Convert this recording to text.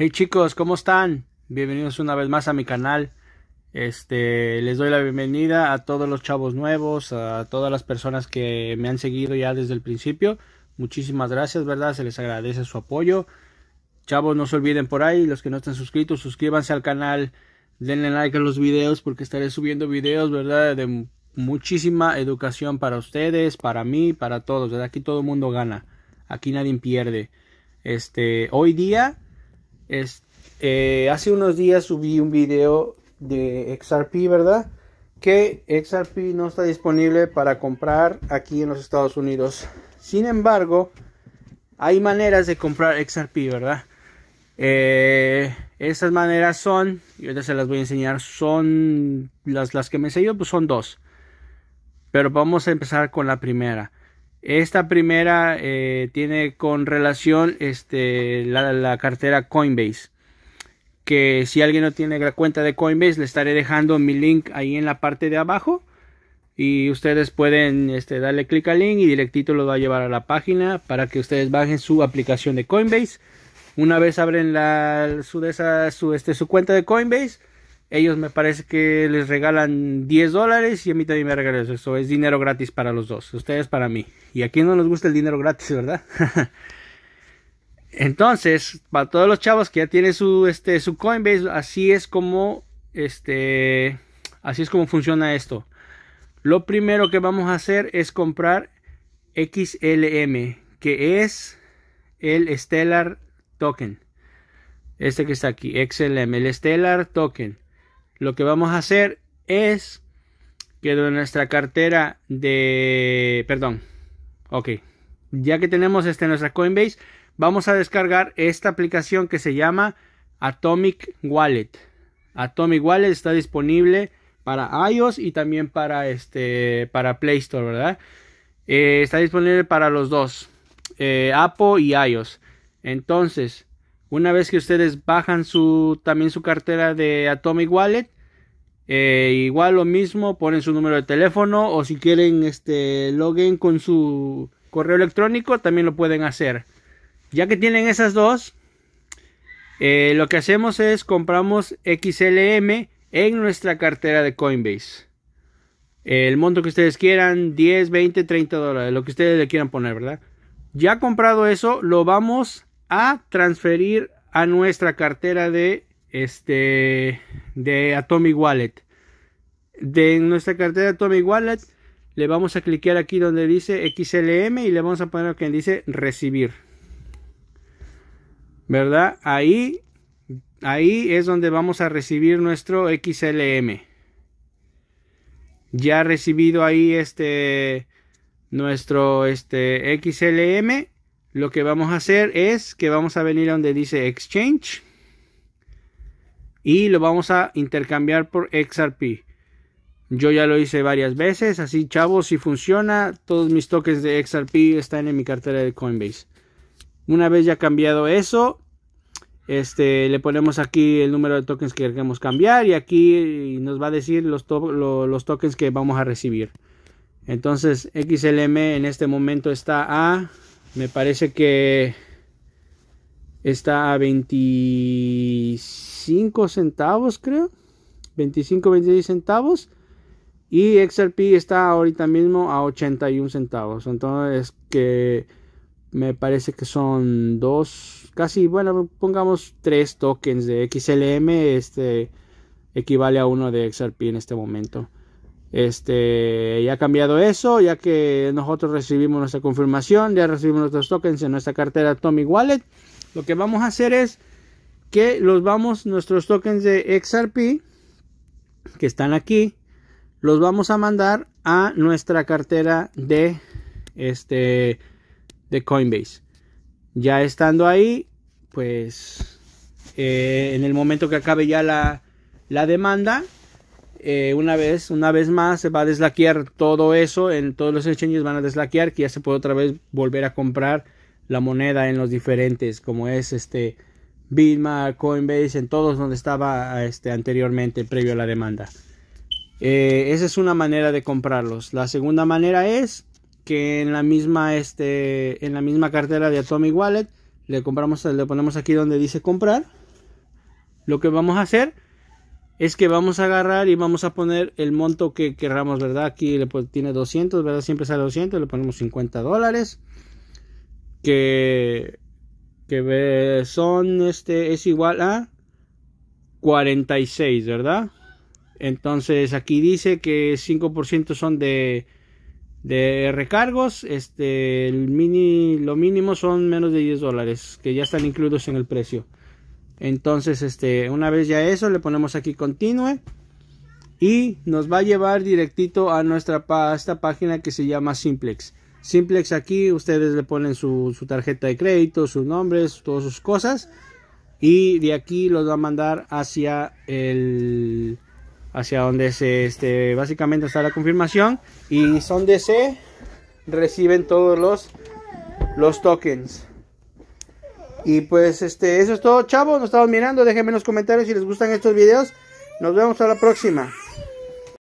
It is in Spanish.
Hey chicos, ¿cómo están? Bienvenidos una vez más a mi canal. Este, les doy la bienvenida a todos los chavos nuevos, a todas las personas que me han seguido ya desde el principio. Muchísimas gracias, ¿verdad? Se les agradece su apoyo. Chavos, no se olviden por ahí, los que no están suscritos, suscríbanse al canal, denle like a los videos porque estaré subiendo videos, ¿verdad? De muchísima educación para ustedes, para mí, para todos, ¿verdad? Aquí todo el mundo gana, aquí nadie pierde. Este, hoy día eh, hace unos días subí un video de XRP, ¿verdad? Que XRP no está disponible para comprar aquí en los Estados Unidos. Sin embargo, hay maneras de comprar XRP, ¿verdad? Eh, esas maneras son, y ahorita se las voy a enseñar, son las, las que me enseñó, pues son dos. Pero vamos a empezar con la primera. Esta primera eh, tiene con relación este, la, cartera Coinbase. Que si alguien no tiene la cuenta de Coinbase, le estaré dejando mi link ahí en la parte de abajo. Y ustedes pueden este, darle clic al link y directito lo va a llevar a la página para que ustedes bajen su aplicación de Coinbase. Una vez abren la, su, este, su cuenta de Coinbase, ellos me parece que les regalan 10 dólares y a mí también me regalan eso. es dinero gratis para los dos. Ustedes para mí. Y aquí no nos gusta el dinero gratis, ¿verdad? Entonces, para todos los chavos que ya tienen su, este, su Coinbase, así es como, este, así es como funciona esto. Lo primero que vamos a hacer es comprar XLM, que es el Stellar Token. Este que está aquí, XLM, el Stellar Token lo que vamos a hacer es que nuestra cartera de... Perdón. Ok. Ya que tenemos este, nuestra Coinbase, vamos a descargar esta aplicación que se llama Atomic Wallet. Atomic Wallet está disponible para iOS y también para, este, para Play Store, ¿verdad? Eh, está disponible para los dos, eh, Apple y iOS. Entonces, una vez que ustedes bajan su, también su cartera de Atomic Wallet, eh, igual lo mismo, ponen su número de teléfono o si quieren este, login con su correo electrónico, también lo pueden hacer. Ya que tienen esas dos, eh, lo que hacemos es compramos XLM en nuestra cartera de Coinbase. El monto que ustedes quieran, 10, 20, 30 dólares, lo que ustedes le quieran poner, ¿verdad? Ya comprado eso, lo vamos a transferir a nuestra cartera de este de Atomic Wallet. De nuestra cartera Atomic Wallet le vamos a clicar aquí donde dice XLM y le vamos a poner que dice recibir. ¿Verdad? Ahí ahí es donde vamos a recibir nuestro XLM. Ya recibido ahí este nuestro este XLM lo que vamos a hacer es que vamos a venir a donde dice Exchange. Y lo vamos a intercambiar por XRP. Yo ya lo hice varias veces. Así, chavos, si funciona, todos mis toques de XRP están en mi cartera de Coinbase. Una vez ya cambiado eso, este, le ponemos aquí el número de tokens que queremos cambiar y aquí nos va a decir los, los tokens que vamos a recibir. Entonces, XLM en este momento está a me parece que está a 25 centavos, creo. 25, 26 centavos. Y XRP está ahorita mismo a 81 centavos. Entonces, que me parece que son dos, casi, bueno, pongamos tres tokens de XLM. Este equivale a uno de XRP en este momento. Este, ya ha cambiado eso, ya que nosotros recibimos nuestra confirmación, ya recibimos nuestros tokens en nuestra cartera Tommy Wallet. Lo que vamos a hacer es que los vamos, nuestros tokens de XRP, que están aquí, los vamos a mandar a nuestra cartera de, este, de Coinbase. Ya estando ahí, pues eh, en el momento que acabe ya la, la demanda, eh, una vez, una vez más se va a deslaquear todo eso, en todos los exchanges van a deslaquear, que ya se puede otra vez volver a comprar la moneda en los diferentes, como es este Bitma, Coinbase, en todos donde estaba este, anteriormente, previo a la demanda. Eh, esa es una manera de comprarlos. La segunda manera es que en la misma, este, en la misma cartera de Atomic Wallet le compramos, le ponemos aquí donde dice comprar. Lo que vamos a hacer es que vamos a agarrar y vamos a poner el monto que querramos, ¿verdad? Aquí le tiene 200, ¿verdad? Siempre sale 200, le ponemos 50 dólares. Que, que son, este, es igual a 46, ¿verdad? Entonces aquí dice que 5% son de, de recargos. Este, el mini, lo mínimo son menos de 10 dólares, que ya están incluidos en el precio. Entonces, este, una vez ya eso, le ponemos aquí continue y nos va a llevar directito a nuestra esta página que se llama Simplex. Simplex aquí ustedes le ponen su, tarjeta de crédito, sus nombres, todas sus cosas y de aquí los va a mandar hacia el hacia donde se este básicamente está la confirmación y son de se reciben todos los los tokens. Y pues este, eso es todo, chavos. Nos estamos mirando. Déjenme en los comentarios si les gustan estos videos. Nos vemos a la próxima.